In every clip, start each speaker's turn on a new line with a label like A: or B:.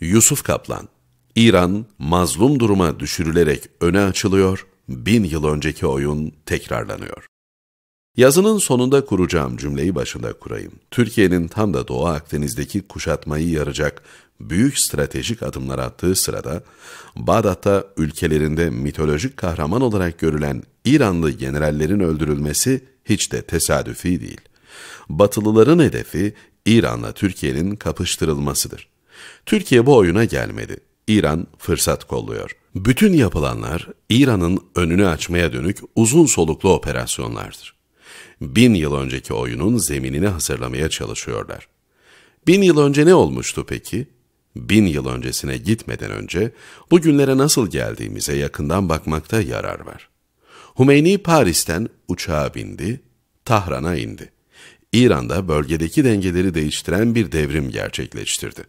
A: Yusuf Kaplan, İran mazlum duruma düşürülerek öne açılıyor, bin yıl önceki oyun tekrarlanıyor. Yazının sonunda kuracağım cümleyi başında kurayım. Türkiye'nin tam da Doğu Akdeniz'deki kuşatmayı yaracak büyük stratejik adımlar attığı sırada, Bağdat'ta ülkelerinde mitolojik kahraman olarak görülen İranlı generallerin öldürülmesi hiç de tesadüfi değil. Batılıların hedefi İran'la Türkiye'nin kapıştırılmasıdır. Türkiye bu oyuna gelmedi. İran fırsat kolluyor. Bütün yapılanlar İran'ın önünü açmaya dönük uzun soluklu operasyonlardır. Bin yıl önceki oyunun zeminini hazırlamaya çalışıyorlar. Bin yıl önce ne olmuştu peki? Bin yıl öncesine gitmeden önce bugünlere nasıl geldiğimize yakından bakmakta yarar var. Hümeyni Paris'ten uçağa bindi, Tahran'a indi. İran'da bölgedeki dengeleri değiştiren bir devrim gerçekleştirdi.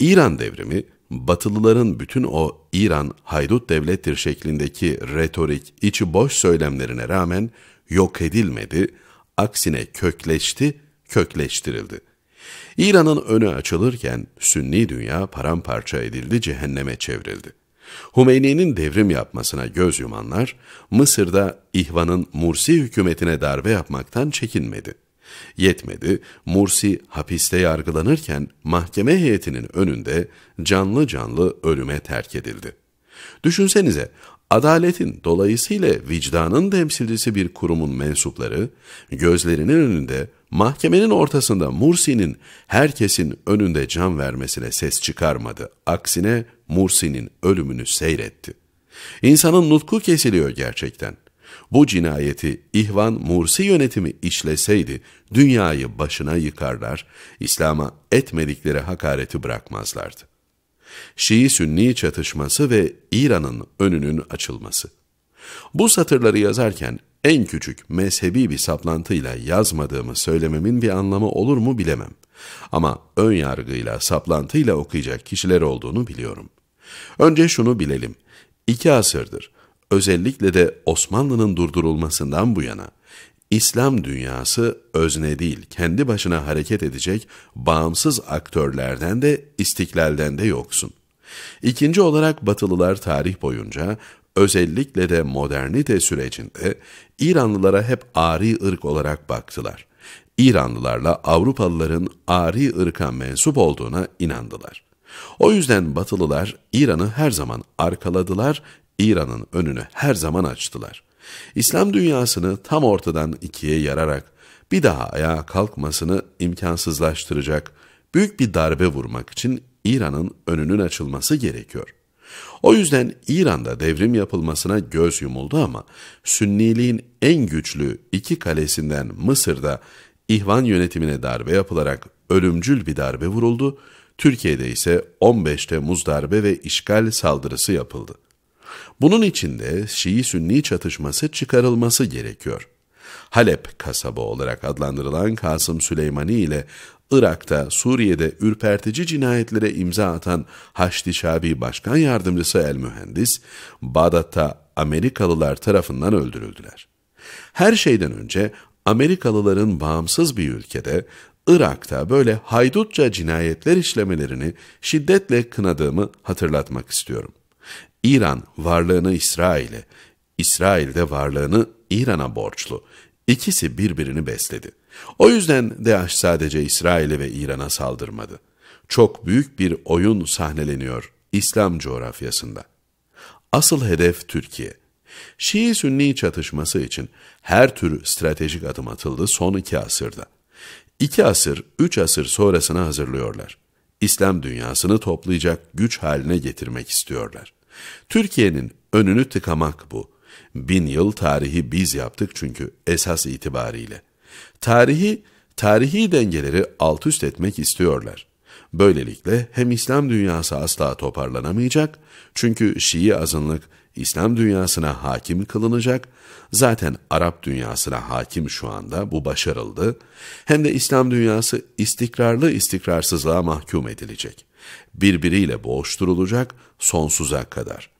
A: İran devrimi, Batılıların bütün o İran haydut devlettir şeklindeki retorik, içi boş söylemlerine rağmen yok edilmedi, aksine kökleşti, kökleştirildi. İran'ın önü açılırken Sünni dünya paramparça edildi, cehenneme çevrildi. Hümeyni'nin devrim yapmasına göz yumanlar, Mısır'da İhvan'ın Mursi hükümetine darbe yapmaktan çekinmedi. Yetmedi, Mursi hapiste yargılanırken mahkeme heyetinin önünde canlı canlı ölüme terk edildi. Düşünsenize, adaletin dolayısıyla vicdanın temsilcisi bir kurumun mensupları, gözlerinin önünde, mahkemenin ortasında Mursi'nin herkesin önünde can vermesine ses çıkarmadı. Aksine Mursi'nin ölümünü seyretti. İnsanın nutku kesiliyor gerçekten. Bu cinayeti İhvan Mursi yönetimi işleseydi dünyayı başına yıkarlar, İslam'a etmedikleri hakareti bırakmazlardı. Şii-Sünni çatışması ve İran'ın önünün açılması. Bu satırları yazarken en küçük mezhebi bir saplantıyla yazmadığımı söylememin bir anlamı olur mu bilemem. Ama ön yargıyla, saplantıyla okuyacak kişiler olduğunu biliyorum. Önce şunu bilelim. İki asırdır özellikle de Osmanlı'nın durdurulmasından bu yana İslam dünyası özne değil, kendi başına hareket edecek bağımsız aktörlerden de istiklalden de yoksun. İkinci olarak Batılılar tarih boyunca özellikle de modernite sürecinde İranlılara hep ari ırk olarak baktılar. İranlılarla Avrupalıların ari ırka mensup olduğuna inandılar. O yüzden Batılılar İran'ı her zaman arkaladılar İran'ın önünü her zaman açtılar. İslam dünyasını tam ortadan ikiye yararak bir daha ayağa kalkmasını imkansızlaştıracak büyük bir darbe vurmak için İran'ın önünün açılması gerekiyor. O yüzden İran'da devrim yapılmasına göz yumuldu ama Sünniliğin en güçlü iki kalesinden Mısır'da İhvan yönetimine darbe yapılarak ölümcül bir darbe vuruldu, Türkiye'de ise 15 Temmuz darbe ve işgal saldırısı yapıldı. Bunun içinde Şii-Sünni çatışması çıkarılması gerekiyor. Halep kasaba olarak adlandırılan Kasım Süleymani ile Irak'ta, Suriye'de ürpertici cinayetlere imza atan Haçlı Şabi Başkan Yardımcısı El Mühendis, Bağdat'ta Amerikalılar tarafından öldürüldüler. Her şeyden önce Amerikalıların bağımsız bir ülkede, Irak'ta böyle haydutça cinayetler işlemelerini şiddetle kınadığımı hatırlatmak istiyorum. İran varlığını İsrail'e, İsrail de varlığını İran'a borçlu. İkisi birbirini besledi. O yüzden DAEŞ sadece İsrail'e ve İran'a saldırmadı. Çok büyük bir oyun sahneleniyor İslam coğrafyasında. Asıl hedef Türkiye. Şii-Sünni çatışması için her tür stratejik adım atıldı son iki asırda. İki asır, üç asır sonrasını hazırlıyorlar. İslam dünyasını toplayacak güç haline getirmek istiyorlar. Türkiye'nin önünü tıkamak bu. Bin yıl tarihi biz yaptık çünkü esas itibariyle. Tarihi, tarihi dengeleri alt üst etmek istiyorlar. Böylelikle hem İslam dünyası asla toparlanamayacak, çünkü Şii azınlık İslam dünyasına hakim kılınacak, zaten Arap dünyasına hakim şu anda bu başarıldı, hem de İslam dünyası istikrarlı istikrarsızlığa mahkum edilecek.'' Birbiriyle boğuşturulacak sonsuza kadar.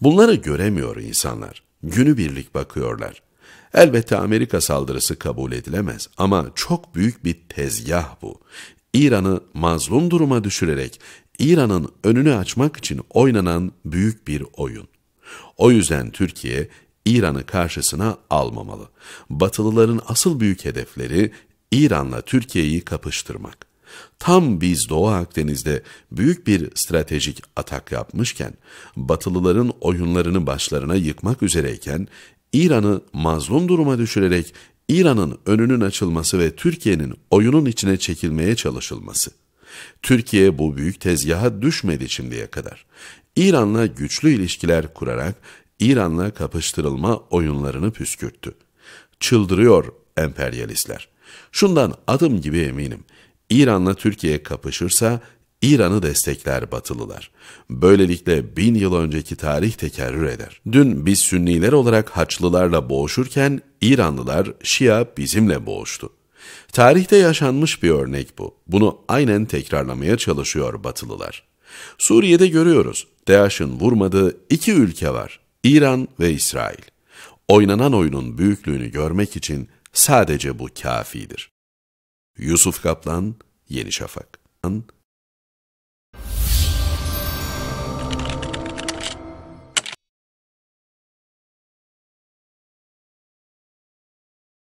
A: Bunları göremiyor insanlar. Günü birlik bakıyorlar. Elbette Amerika saldırısı kabul edilemez ama çok büyük bir tezgah bu. İran'ı mazlum duruma düşürerek İran'ın önünü açmak için oynanan büyük bir oyun. O yüzden Türkiye İran'ı karşısına almamalı. Batılıların asıl büyük hedefleri İran'la Türkiye'yi kapıştırmak. Tam biz Doğu Akdeniz'de büyük bir stratejik atak yapmışken, Batılıların oyunlarını başlarına yıkmak üzereyken, İran'ı mazlum duruma düşürerek İran'ın önünün açılması ve Türkiye'nin oyunun içine çekilmeye çalışılması. Türkiye bu büyük tezgaha düşmedi şimdiye kadar. İran'la güçlü ilişkiler kurarak İran'la kapıştırılma oyunlarını püskürttü. Çıldırıyor emperyalistler. Şundan adım gibi eminim. İran'la Türkiye kapışırsa İran'ı destekler Batılılar. Böylelikle bin yıl önceki tarih tekerrür eder. Dün biz Sünniler olarak Haçlılarla boğuşurken İranlılar Şia bizimle boğuştu. Tarihte yaşanmış bir örnek bu. Bunu aynen tekrarlamaya çalışıyor Batılılar. Suriye'de görüyoruz. DAEŞ'in vurmadığı iki ülke var. İran ve İsrail. Oynanan oyunun büyüklüğünü görmek için sadece bu kafidir. Yusuf Kaplan, Yeni Şafak.